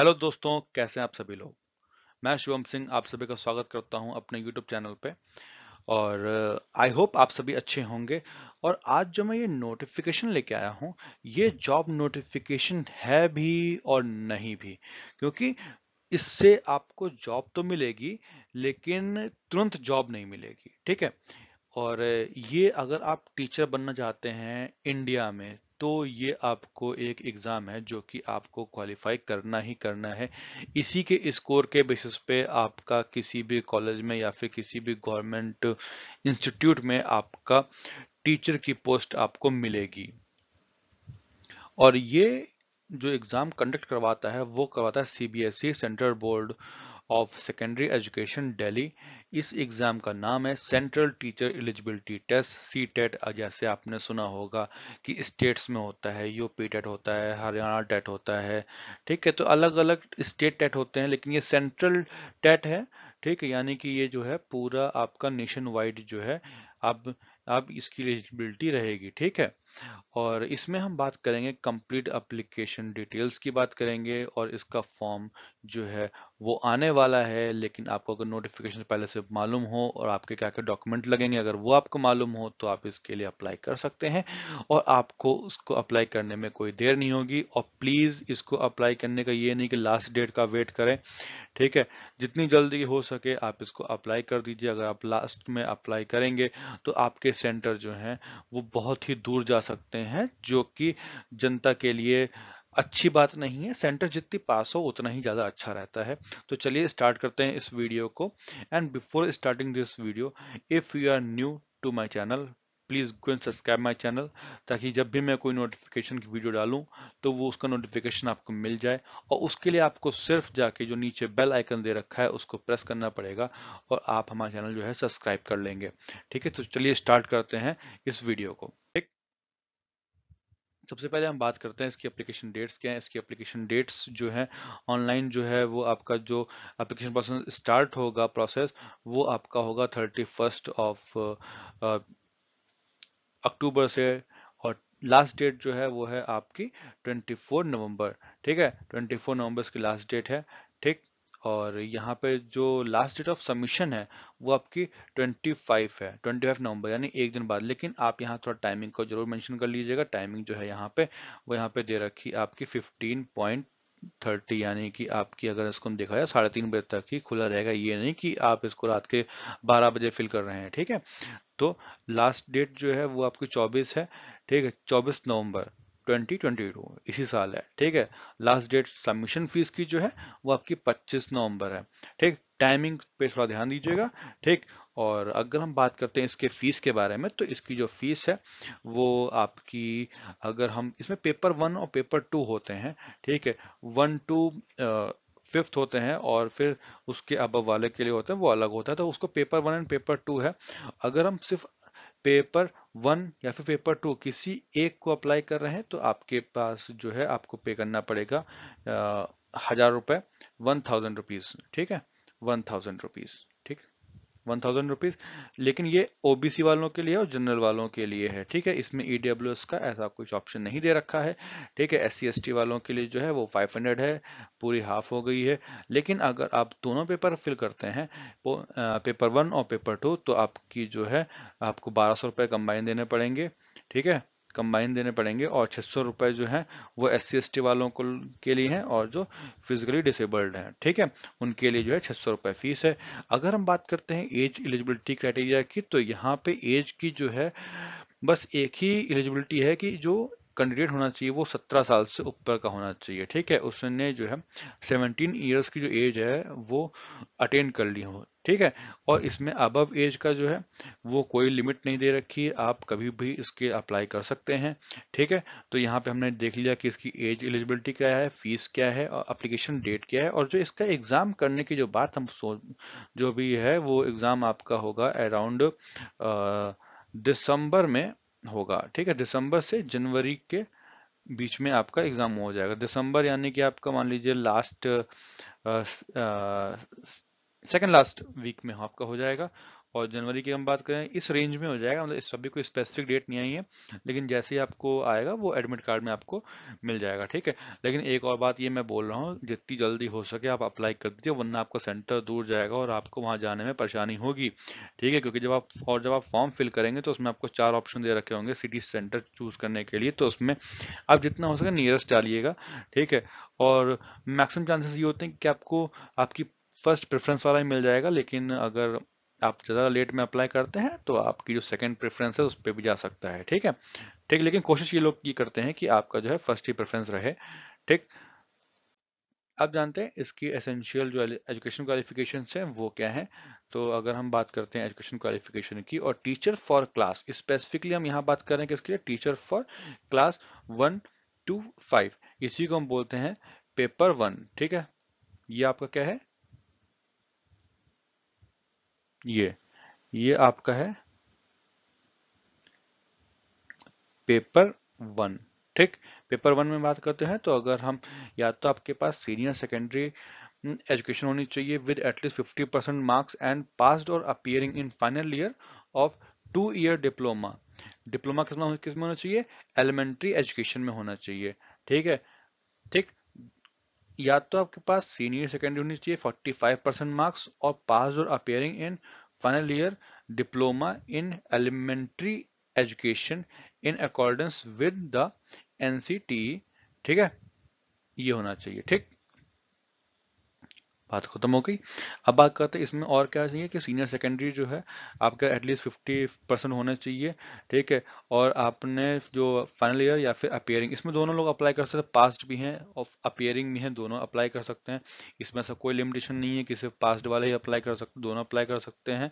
hello दोस्तों कैसे हैं आप सभी लोग मैं शिवम सिंह आप सभी का स्वागत करता हूं अपने यूट्यूब चैनल पे और आई uh, होप आप सभी अच्छे होंगे और आज जो मैं ये नोटिफिकेशन लेके आया हूं ये जॉब नोटिफिकेशन है भी और नहीं भी क्योंकि इससे आपको जॉब तो मिलेगी लेकिन तुरंत जॉब नहीं मिलेगी ठीक है और ये अगर आप टीचर बनना चाहते हैं इंडिया में तो ये आपको एक एग्ज़ाम है जो कि आपको क्वालिफाई करना ही करना है इसी के स्कोर के बेसिस पे आपका किसी भी कॉलेज में या फिर किसी भी गवर्नमेंट इंस्टीट्यूट में आपका टीचर की पोस्ट आपको मिलेगी और ये जो एग्ज़ाम कंडक्ट करवाता है वो करवाता है ई Central Board of Secondary Education Delhi इस एग्ज़ाम का नाम है Central Teacher Eligibility Test CTET जैसे आपने सुना होगा कि स्टेट्स में होता है यूपी टेट e होता है हरियाणा टेट e होता है ठीक है तो अलग अलग स्टेट टेट होते हैं लेकिन ये सेंट्रल टेट e है ठीक है यानी कि ये जो है पूरा आपका नेशन वाइड जो है अब अब इसकी एलिजिबिलिटी रहेगी ठीक है और इसमें हम बात करेंगे कंप्लीट अप्लीकेशन डिटेल्स की बात करेंगे और इसका फॉर्म जो है वो आने वाला है लेकिन आपको अगर नोटिफिकेशन पहले से मालूम हो और आपके क्या क्या डॉक्यूमेंट लगेंगे अगर वो आपको मालूम हो तो आप इसके लिए अप्लाई कर सकते हैं और आपको उसको अप्लाई करने में कोई देर नहीं होगी और प्लीज़ इसको अप्लाई करने का ये नहीं कि लास्ट डेट का वेट करें ठीक है जितनी जल्दी हो सके आप इसको अप्लाई कर दीजिए अगर आप लास्ट में अप्लाई करेंगे तो आपके सेंटर जो हैं वो बहुत ही दूर जा सकते हैं जो कि जनता के लिए अच्छी बात नहीं है सेंटर जितनी पास हो उतना ही ज़्यादा अच्छा रहता है तो चलिए स्टार्ट करते हैं इस वीडियो को and before starting this video if you are new to my channel please go and subscribe my channel ताकि जब भी मैं कोई नोटिफिकेशन की वीडियो डालूँ तो वो उसका नोटिफिकेशन आपको मिल जाए और उसके लिए आपको सिर्फ जाके जो नीचे बेल आइकन दे रखा है उसको प्रेस करना पड़ेगा और आप हमारा चैनल जो है सब्सक्राइब कर लेंगे ठीक है तो चलिए स्टार्ट करते हैं इस वीडियो को ठीक सबसे पहले हम बात करते हैं इसकी एप्लीकेशन डेट्स क्या है इसकी एप्लीकेशन डेट्स जो है ऑनलाइन जो है वो आपका जो एप्लीकेशन प्रोसेस स्टार्ट होगा प्रोसेस वो आपका होगा थर्टी फर्स्ट ऑफ अक्टूबर से और लास्ट डेट जो है वो है आपकी 24 नवंबर ठीक है 24 नवंबर की लास्ट डेट है ठीक और यहाँ पे जो लास्ट डेट ऑफ सबमिशन है वो आपकी 25 है 25 नवंबर यानी एक दिन बाद लेकिन आप यहाँ थोड़ा टाइमिंग को जरूर मेंशन कर लीजिएगा टाइमिंग जो है यहाँ पे वो यहाँ पे दे रखी आपकी फिफ्टीन थर्टी यानी कि आपकी अगर इसको हम देखा जाए साढ़े तीन बजे तक ही खुला रहेगा ये नहीं कि आप इसको रात के बारह बजे फिल कर रहे हैं ठीक है तो लास्ट डेट जो है वो आपकी 24 है ठीक है 24 नवंबर 2022 इसी साल है ठीक है लास्ट डेट सबमिशन फीस की जो है वो आपकी 25 नवंबर है ठीक टाइमिंग पे थोड़ा ध्यान दीजिएगा ठीक और अगर हम बात करते हैं इसके फीस के बारे में तो इसकी जो फीस है वो आपकी अगर हम इसमें पेपर वन और पेपर टू होते हैं ठीक है वन टू फिफ्थ होते हैं और फिर उसके अब वाले के लिए होते हैं वो अलग होता है तो उसको paper one and paper two है अगर हम सिर्फ पेपर वन या फिर पेपर टू किसी एक को अप्लाई कर रहे हैं तो आपके पास जो है आपको पे करना पड़ेगा हजार रुपए वन थाउजेंड रुपीज़ ठीक है one thousand rupees one thousand rupees लेकिन ये ओबीसी वालों के लिए और जनरल वालों के लिए है ठीक है इसमें ईडब्ल्यू e का ऐसा कुछ ऑप्शन नहीं दे रखा है ठीक है एस सी वालों के लिए जो है वो फाइव हंड्रेड है पूरी हाफ हो गई है लेकिन अगर आप दोनों पेपर फिल करते हैं पेपर वन और पेपर टू तो आपकी जो है आपको बारह सौ रुपये कंबाइन देने पड़ेंगे ठीक है कंबाइन देने पड़ेंगे और छह सौ रुपए जो है वो एस सी एस टी वालों को के लिए हैं और जो फिजिकली डिसेबल्ड हैं ठीक है उनके लिए जो है छह सौ रुपए फीस है अगर हम बात करते हैं एज एलिजिबिलिटी क्राइटेरिया की तो यहाँ पे एज की जो है बस एक ही एलिजिबिलिटी है कि जो कैंडिडेट होना चाहिए वो 17 साल से ऊपर का होना चाहिए ठीक है उसने जो है 17 इयर्स की जो एज है वो अटेंड कर ली हो ठीक है और इसमें अबव एज का जो है वो कोई लिमिट नहीं दे रखी है आप कभी भी इसके अप्लाई कर सकते हैं ठीक है तो यहाँ पे हमने देख लिया कि इसकी एज एलिजिबिलिटी क्या है फीस क्या है और अप्लीकेशन डेट क्या है और जो इसका एग्ज़ाम करने की जो बात हम सोच जो भी है वो एग्ज़ाम आपका होगा अराउंड दिसंबर uh, में होगा ठीक है दिसंबर से जनवरी के बीच में आपका एग्जाम हो जाएगा दिसंबर यानी कि आपका मान लीजिए लास्ट सेकंड लास्ट वीक में आपका हो जाएगा और जनवरी की हम बात करें इस रेंज में हो जाएगा मतलब इस सभी कोई स्पेसिफिक डेट नहीं आई है लेकिन जैसे ही आपको आएगा वो एडमिट कार्ड में आपको मिल जाएगा ठीक है लेकिन एक और बात ये मैं बोल रहा हूँ जितनी जल्दी हो सके आप अप्लाई कर दीजिए वरना आपका सेंटर दूर जाएगा और आपको वहाँ जाने में परेशानी होगी ठीक है क्योंकि जब आप और जब आप फॉर्म फिल करेंगे तो उसमें आपको चार ऑप्शन दे रखे होंगे सिटी सेंटर चूज़ करने के लिए तो उसमें आप जितना हो सके नियरेस्ट डालिएगा ठीक है और मैक्सिमम चांसेस ये होते हैं कि आपको आपकी फर्स्ट प्रेफरेंस वाला ही मिल जाएगा लेकिन अगर आप ज़्यादा लेट में अप्लाई करते हैं तो आपकी जो सेकंड प्रेफरेंस है उस पर भी जा सकता है ठीक है ठीक लेकिन कोशिश ये लोग ये करते हैं कि आपका जो है फर्स्ट ही प्रेफरेंस रहे ठीक आप जानते हैं इसकी एसेंशियल जो एजुकेशन क्वालिफिकेशन है वो क्या है तो अगर हम बात करते हैं एजुकेशन क्वालिफिकेशन की और टीचर फॉर क्लास स्पेसिफिकली हम यहाँ बात कर रहे हैं किसके लिए teacher for class one to five इसी को हम बोलते हैं पेपर वन ठीक है ये आपका क्या है ये ये आपका है पेपर वन ठीक पेपर वन में बात करते हैं तो अगर हम या तो आपके पास सीनियर सेकेंडरी एजुकेशन होनी चाहिए with at least fifty percent marks and passed और appearing in final year of two year diploma diploma किसमें किसमें होना चाहिए एलिमेंट्री एजुकेशन में होना चाहिए ठीक है ठीक या तो आपके पास सीनियर सेकेंडरी होनी चाहिए 45 परसेंट मार्क्स और पास और appearing in final year diploma in elementary education in accordance with the NCT ठीक है ये होना चाहिए ठीक बात खत्म हो गई अब बात करते हैं इसमें और क्या चाहिए कि सीनियर सेकेंडरी जो है आपका एटलीस्ट फिफ्टी परसेंट होना चाहिए ठीक है और आपने जो फाइनल ईयर या फिर अपेयरिंग इसमें दोनों लोग अप्लाई कर सकते हैं पास्ट भी हैं और अपेयरिंग भी हैं दोनों अप्लाई कर सकते हैं इसमें ऐसा कोई लिमिटेशन नहीं है कि सिर्फ पास्ट वाले ही अप्लाई कर सकते दोनों अप्लाई कर सकते हैं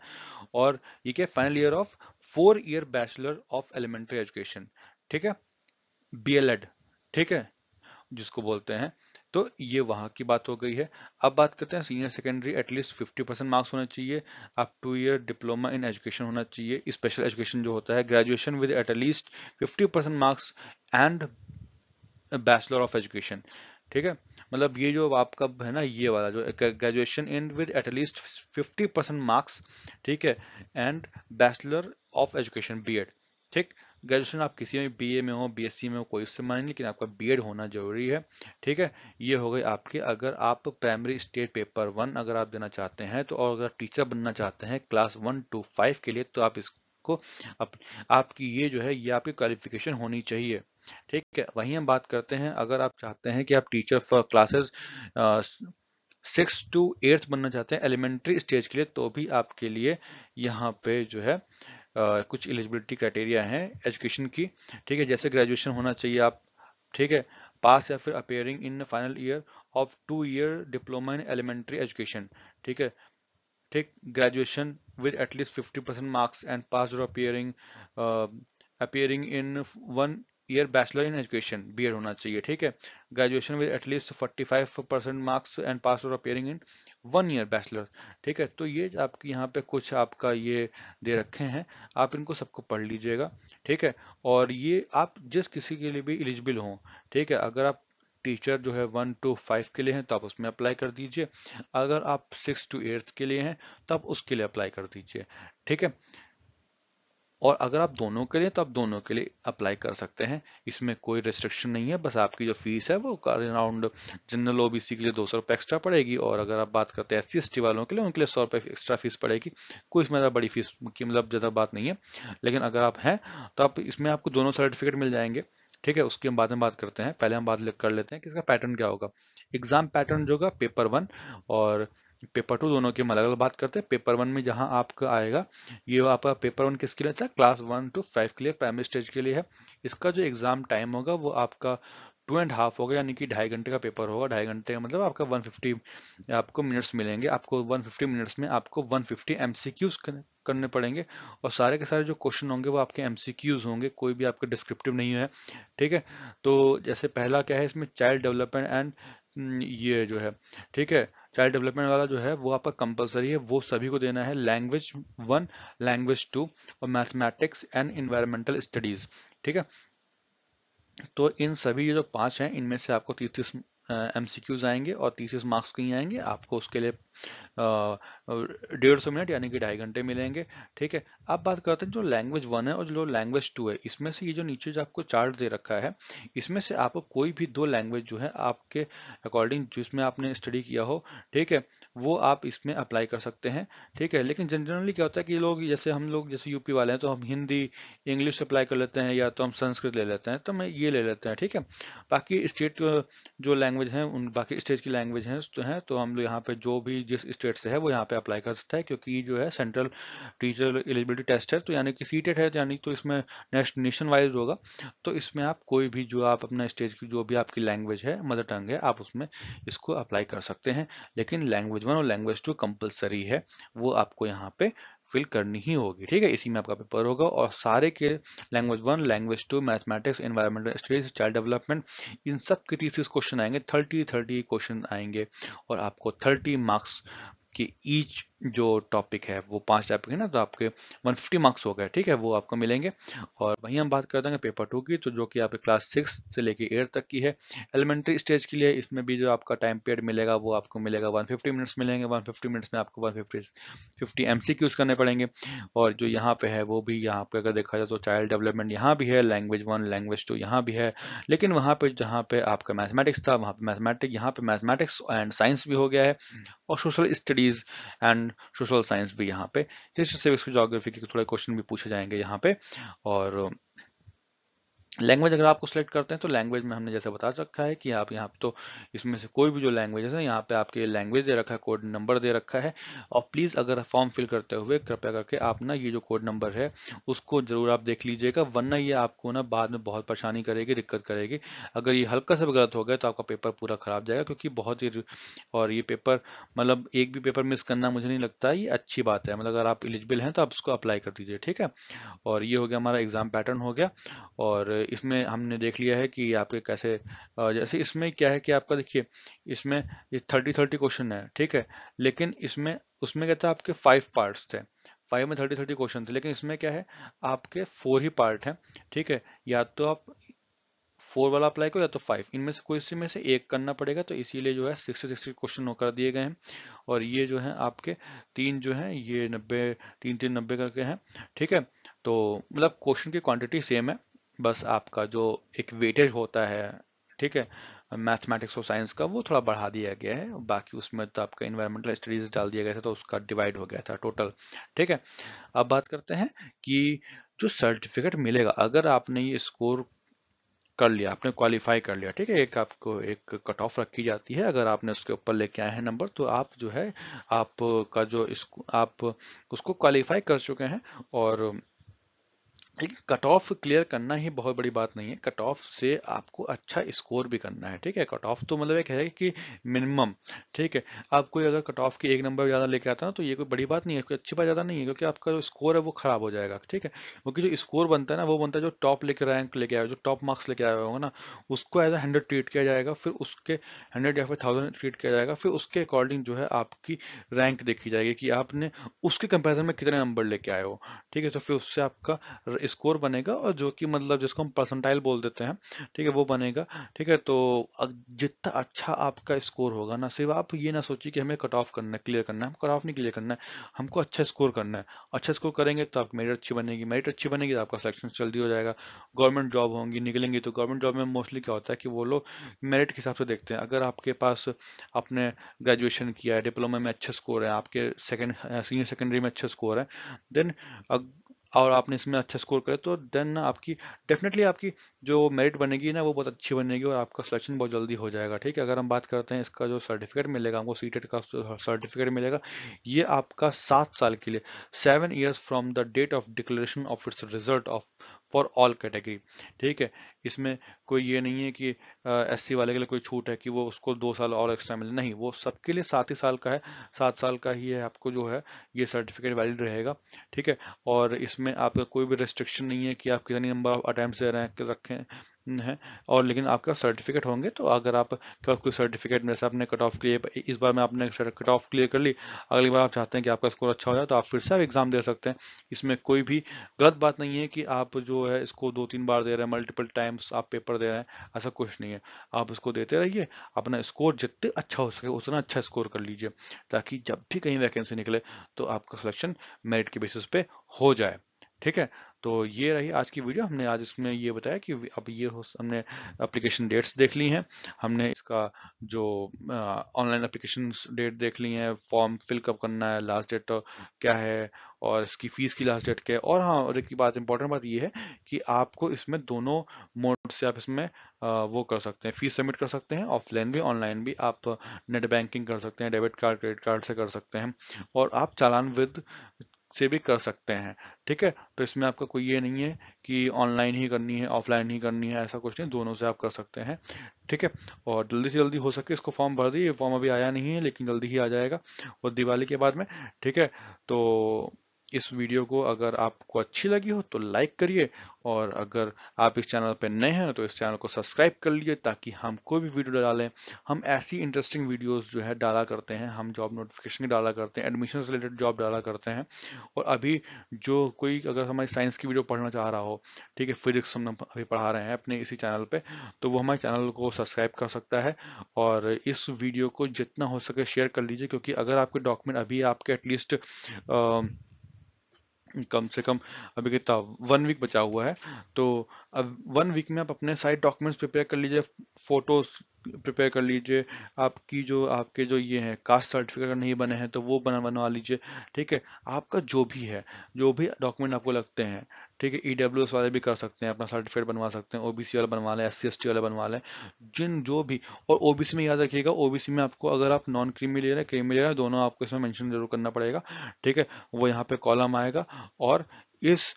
और ये क्या final year of four year bachelor of elementary education ठीक है बी ठीक है जिसको बोलते हैं तो ये वहाँ की बात हो गई है अब बात करते हैं senior secondary at least fifty percent marks होना चाहिए up two year diploma in education होना चाहिए स्पेशल एजुकेशन जो होता है graduation with at least fifty percent marks and bachelor of education ठीक है मतलब ये जो आपका है ना ये वाला जो graduation in with at least fifty percent marks ठीक है and bachelor of education B Ed ठीक ग्रेजुएशन आप किसी में बीए में हो बीएससी में हो कोई उससे माने लेकिन आपका बीएड होना जरूरी है ठीक है ये हो गई आपकी अगर आप प्राइमरी स्टेट पेपर वन अगर आप देना चाहते हैं तो और अगर टीचर बनना चाहते हैं क्लास वन टू फाइव के लिए तो आप इसको आप, आपकी ये जो है ये आपकी क्वालिफिकेशन होनी चाहिए ठीक है वहीं हम बात करते हैं अगर आप चाहते हैं कि आप teacher for classes six to eighth बनना चाहते हैं एलिमेंट्री स्टेज के लिए तो भी आपके लिए यहाँ पे जो है कुछ एलिजिबिलिटी क्राइटेरिया हैं एजुकेशन की ठीक है जैसे ग्रेजुएशन होना चाहिए आप ठीक है पास या फिर appearing in final year of two year diploma in elementary education ठीक है ठीक graduation with at least fifty percent marks and pass और appearing appearing in one year bachelor in education B होना चाहिए ठीक है graduation with at least forty five percent marks and pass और appearing in one year bachelor ठीक है तो ये आपकी यहाँ पे कुछ आपका ये दे रखे हैं आप इनको सबको पढ़ लीजिएगा ठीक है और ये आप जिस किसी के लिए भी एलिजिबल हों ठीक है अगर आप टीचर जो है वन टू फाइव के लिए हैं तो आप उसमें अप्लाई कर दीजिए अगर आप सिक्स टू एट्थ के लिए हैं तो आप उसके लिए अप्लाई कर दीजिए ठीक है और अगर आप दोनों के लिए तो आप दोनों के लिए अप्लाई कर सकते हैं इसमें कोई रिस्ट्रिक्शन नहीं है बस आपकी जो फीस है वो अराउंड जनरल ओबीसी के लिए दो सौ एक्स्ट्रा पड़ेगी और अगर आप बात करते हैं एस सी वालों के लिए उनके लिए सौ रुपये एक्स्ट्रा फीस पड़ेगी कोई इसमें ज़्यादा बड़ी फीस की मतलब ज़्यादा बात नहीं है लेकिन अगर आप हैं तो आप इसमें आपको दोनों सर्टिफिकेट मिल जाएंगे ठीक है उसकी हम बाद में बात करते हैं पहले हम बात कर लेते हैं कि इसका पैटर्न क्या होगा एग्जाम पैटर्न जो होगा पेपर वन और पेपर टू दोनों की हम अलग अलग बात करते हैं पेपर वन में जहां आपका आएगा ये आपका पेपर वन किसके लिए था क्लास वन टू फाइव के लिए प्राइमरी स्टेज के लिए है इसका जो एग्जाम टाइम होगा वो आपका टू एंड हाफ होगा यानी कि ढाई घंटे का पेपर होगा ढाई घंटे का मतलब आपका 150 आपको मिनट्स मिलेंगे आपको 150 मिनट्स में आपको 150 फिफ्टी करने पड़ेंगे और सारे के सारे जो क्वेश्चन होंगे वो आपके एम होंगे कोई भी आपका डिस्क्रिप्टिव नहीं है ठीक है तो जैसे पहला क्या है इसमें चाइल्ड डेवलपमेंट एंड ये जो है ठीक है चाइल्ड डेवलपमेंट वाला जो है वो आपका कंपलसरी है वो सभी को देना है लैंग्वेज वन लैंग्वेज टू और मैथमेटिक्स एंड इन्वायरमेंटल स्टडीज ठीक है तो इन सभी ये जो पांच हैं इनमें से आपको तीस तीस एम आएंगे और तीस तीस मार्क्स के आएंगे आपको उसके लिए डेढ़ सौ मिनट यानी कि ढाई घंटे मिलेंगे ठीक है अब बात करते हैं जो लैंग्वेज वन है और जो लैंग्वेज टू है इसमें से ये जो नीचे जो आपको चार्ट दे रखा है इसमें से आप कोई भी दो लैंग्वेज जो है आपके अकॉर्डिंग जिसमें आपने स्टडी किया हो ठीक है वो आप इसमें अप्लाई कर सकते हैं ठीक है लेकिन जनरली क्या होता है कि लोग जैसे हम लोग जैसे यूपी वाले हैं तो हम हिंदी इंग्लिश अप्लाई कर लेते हैं या तो हम संस्कृत ले लेते हैं तो मैं ये ले लेते हैं ठीक है बाकी स्टेट जो लैंग्वेज हैं उन बाकी स्टेट की लैंग्वेज है तो हैं तो हम लोग यहाँ पे जो भी जिस स्टेट से है वो यहाँ पे अप्लाई कर सकता है क्योंकि जो है सेंट्रल टीचर एलिजिबिलिटी टेस्ट है तो यानी कि सीटेड है यानी तो इसमें नेक्स्ट नेशन वाइज होगा तो इसमें आप कोई भी जो आप अपना स्टेट की जो भी आपकी लैंग्वेज है मदर टंग है आप उसमें इसको अप्लाई कर सकते हैं लेकिन लैंग्वेज वन और लैंग्वेज टू कंपल्सरी है वो आपको यहाँ पे फिल करनी ही होगी ठीक है इसी में आपका पेपर होगा और सारे के language one language two mathematics environmental studies child development इन सब के तीस क्वेश्चन आएंगे थर्टी थर्टी क्वेश्चन आएंगे और आपको थर्टी मार्क्स कि ईच जो टॉपिक है वो पांच टॉपिक है ना तो आपके 150 मार्क्स हो गए ठीक है वो आपको मिलेंगे और वहीं हम बात कर देंगे पेपर टू की तो जो कि आपके क्लास सिक्स से लेके एट तक की है एलिमेंट्री स्टेज के लिए इसमें भी जो आपका टाइम पीरियड मिलेगा वो आपको मिलेगा 150 मिनट्स मिलेंगे 150 मिनट्स में आपको 150 फिफ्टी एमसीक्यूज करने पड़ेंगे और जो यहाँ पे है वो भी यहाँ पे अगर देखा जाए तो चाइल्ड डेवलपमेंट यहाँ भी है लैंग्वेज वन लैंग्वेज टू यहाँ भी है लेकिन वहाँ पे जहाँ पे आपका मैथमेटिक्स था वहाँ पे मैथमेटिक्स यहाँ पे मैथमेटिक्स एंड साइंस भी हो गया है और social studies studies and social science भी यहाँ पे हिस्ट्री सिविक्स जोग्राफी के थोड़े क्वेश्चन भी पूछे जाएंगे यहाँ पे और लैंग्वेज अगर आपको सेलेक्ट करते हैं तो लैंग्वेज में हमने जैसे बता रखा है कि आप यहाँ पे तो इसमें से कोई भी जो लैंग्वेज है यहाँ पे आपके लैंग्वेज दे रखा है कोड नंबर दे रखा है और प्लीज़ अगर फॉर्म फिल करते हुए कृपया करके आप ना ये जो कोड नंबर है उसको ज़रूर आप देख लीजिएगा वरना ये आपको ना बाद में बहुत परेशानी करेगी दिक्कत करेगी अगर ये हल्का सा गलत हो गया तो आपका पेपर पूरा ख़राब जाएगा क्योंकि बहुत ही और ये पेपर मतलब एक भी पेपर मिस करना मुझे नहीं लगता ये अच्छी बात है मतलब अगर आप एलिजिबल हैं तो आप उसको अप्लाई कर दीजिए ठीक है और ये हो गया हमारा एग्ज़ाम पैटर्न हो गया और इसमें हमने देख लिया है कि आपके कैसे जैसे इसमें क्या है कि आपका देखिए इसमें ये थर्टी थर्टी क्वेश्चन है ठीक है लेकिन इसमें उसमें क्या था आपके फाइव पार्ट्स थे फाइव में थर्टी थर्टी क्वेश्चन थे लेकिन इसमें क्या है आपके फोर ही पार्ट हैं ठीक है या तो आप फोर वाला अप्लाई करो या तो फाइव इनमें से कोई इसी में से एक करना पड़ेगा तो इसीलिए जो है सिक्सटी सिक्सटी क्वेश्चन कर दिए गए हैं और ये जो है आपके तीन जो है ये नब्बे तीन तीन नब्बे करके हैं ठीक है तो मतलब क्वेश्चन की क्वांटिटी सेम है बस आपका जो एक वेटेज होता है ठीक है मैथमेटिक्स और साइंस का वो थोड़ा बढ़ा दिया गया है बाकी उसमें तो आपका इन्वायरमेंटल स्टडीज डाल दिया गया था तो उसका डिवाइड हो गया था टोटल ठीक है अब बात करते हैं कि जो सर्टिफिकेट मिलेगा अगर आपने ये स्कोर कर लिया आपने क्वालिफाई कर लिया ठीक है एक आपको एक कट ऑफ रखी जाती है अगर आपने उसके ऊपर लेके आए हैं नंबर तो आप जो है आपका जो इसको आप उसको क्वालिफाई कर चुके हैं और लेकिन कट ऑफ क्लियर करना ही बहुत बड़ी बात नहीं है कट ऑफ से आपको अच्छा स्कोर भी करना है ठीक है कट ऑफ तो मतलब एक है कि मिनिमम ठीक है आप कोई अगर कट ऑफ की एक नंबर ज़्यादा लेके आता है ना तो ये कोई बड़ी बात नहीं है कोई अच्छी बात ज़्यादा नहीं है क्योंकि आपका जो स्कोर है वो खराब हो जाएगा ठीक है क्योंकि जो स्कोर बनता है ना वो बनता है जो टॉप लेके रैंक लेके आया जो टॉप मार्क्स लेके आया होगा ना उसको एज ए हंड्रेड ट्रीट किया जाएगा फिर उसके हंड्रेड या फिर थाउजेंड ट्रीट किया जाएगा फिर उसके अकॉर्डिंग जो है आपकी रैंक देखी जाएगी कि आपने उसके कंपेरिजन में कितने नंबर लेके आए हो ठीक है तो फिर उससे आपका स्कोर बनेगा और जो कि मतलब जिसको हम परसेंटाइल बोल देते हैं ठीक है वो बनेगा ठीक है तो जितना अच्छा आपका स्कोर होगा ना सिर्फ आप ये ना सोचिए कि हमें कट ऑफ करना है क्लियर करना है कट ऑफ नहीं क्लियर करना है हमको अच्छा स्कोर करना है अच्छा स्कोर करेंगे तो आपकी मेरिट अच्छी बनेगी मेरिट अच्छी बनेगी तो आपका सिलेक्शन जल्दी हो जाएगा गवर्नमेंट जॉब होंगी निकलेंगी तो गवर्नमेंट जॉब में मोस्टली क्या होता है कि वो लोग मेरिट के हिसाब से देखते हैं अगर आपके पास आपने ग्रेजुएशन किया है डिप्लोमा में अच्छा स्कोर है आपके सेकेंड सीनियर सेकेंडरी में अच्छा स्कोर है देन और आपने इसमें अच्छा स्कोर करे तो देन आपकी डेफिनेटली आपकी जो मेरिट बनेगी ना वो बहुत अच्छी बनेगी और आपका सिलेक्शन बहुत जल्दी हो जाएगा ठीक है अगर हम बात करते हैं इसका जो सर्टिफिकेट मिलेगा हमको सी e का सर्टिफिकेट मिलेगा ये आपका सात साल के लिए seven years from the date of declaration of its result of for all category ठीक है इसमें कोई ये नहीं है कि एस वाले के लिए कोई छूट है कि वो उसको दो साल और एक्स्ट्रा मिले नहीं वो सबके लिए सात ही साल का है सात साल का ही है आपको जो है ये सर्टिफिकेट वैलिड रहेगा ठीक है और इसमें आपका कोई भी रिस्ट्रिक्शन नहीं है कि आप कितनी नंबर ऑफ अटैम्प्ट रखें है और लेकिन आपका सर्टिफिकेट होंगे तो अगर आप कोई सर्टिफिकेट जैसे आपने कट ऑफ क्लियर इस बार में आपने कट ऑफ क्लियर कर ली अगली बार आप चाहते हैं कि आपका स्कोर अच्छा हो जाए तो आप फिर से आप एग्जाम दे सकते हैं इसमें कोई भी गलत बात नहीं है कि आप जो है इसको दो तीन बार दे रहे हैं मल्टीपल टाइम्स आप पेपर दे रहे हैं ऐसा कुछ नहीं है आप इसको देते रहिए अपना स्कोर जितने अच्छा हो सके उतना अच्छा स्कोर कर लीजिए ताकि जब भी कहीं वैकेंसी निकले तो आपका सिलेक्शन मेरिट के बेसिस पे हो जाए ठीक है तो ये रही आज की वीडियो हमने आज इसमें ये बताया कि अब ये हमने अप्लीकेशन डेट्स देख ली हैं हमने इसका जो ऑनलाइन अप्लीकेशन डेट देख ली है फॉर्म फिल कब करना है लास्ट डेट तो क्या है और इसकी फीस की लास्ट डेट क्या है और हाँ और एक बात इंपॉर्टेंट बात ये है कि आपको इसमें दोनों मोड से आप इसमें वो कर सकते हैं फीस सबमिट कर सकते हैं ऑफलाइन भी ऑनलाइन भी आप नेट बैंकिंग कर सकते हैं डेबिट कार्ड क्रेडिट कार्ड से कर सकते हैं और आप चालान विद से भी कर सकते हैं ठीक है तो इसमें आपका कोई ये नहीं है कि ऑनलाइन ही करनी है ऑफलाइन ही करनी है ऐसा कुछ नहीं दोनों से आप कर सकते हैं ठीक है और जल्दी से जल्दी हो सके इसको फॉर्म भर दिए फॉर्म अभी आया नहीं है लेकिन जल्दी ही आ जाएगा और दिवाली के बाद में ठीक है तो इस वीडियो को अगर आपको अच्छी लगी हो तो लाइक करिए और अगर आप इस चैनल पर नए हैं तो इस चैनल को सब्सक्राइब कर लीजिए ताकि हम कोई भी वीडियो डालें हम ऐसी इंटरेस्टिंग वीडियोस जो है डाला करते हैं हम जॉब नोटिफिकेशन डाला करते हैं एडमिशन से रिलेटेड जॉब डाला करते हैं और अभी जो कोई अगर हमारी साइंस की वीडियो पढ़ना चाह रहा हो ठीक है फिजिक्स हम अभी पढ़ा रहे हैं अपने इसी चैनल पर तो वो हमारे चैनल को सब्सक्राइब कर सकता है और इस वीडियो को जितना हो सके शेयर कर लीजिए क्योंकि अगर आपके डॉक्यूमेंट अभी आपके एटलीस्ट कम से कम अभी कितना वन वीक बचा हुआ है तो अब वन वीक में आप अपने साइट डॉक्यूमेंट्स प्रिपेयर कर लीजिए फोटोज प्रिपेयर कर लीजिए आपकी जो आपके जो ये हैं कास्ट सर्टिफिकेट नहीं बने हैं तो वो बना बनवा लीजिए ठीक है आपका जो भी है जो भी डॉक्यूमेंट आपको लगते हैं ठीक है ई e वाले भी कर सकते हैं अपना सर्टिफिकेट बनवा सकते हैं ओबीसी वाला बनवा लें एस सी वाला बनवा लें जिन जो भी और ओबीसी में याद रखिएगा ओबीसी में आपको अगर आप नॉन क्रीमी ले रहे हैं क्रीमी ले रहे हैं दोनों आपको इसमें मेंशन जरूर करना पड़ेगा ठीक है वो यहाँ पे कॉलम आएगा और इस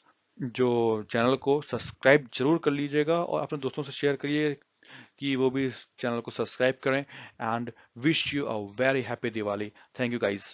जो चैनल को सब्सक्राइब जरूर कर लीजिएगा और अपने दोस्तों से शेयर करिए कि वो भी इस चैनल को सब्सक्राइब करें and wish you a very happy Diwali thank you guys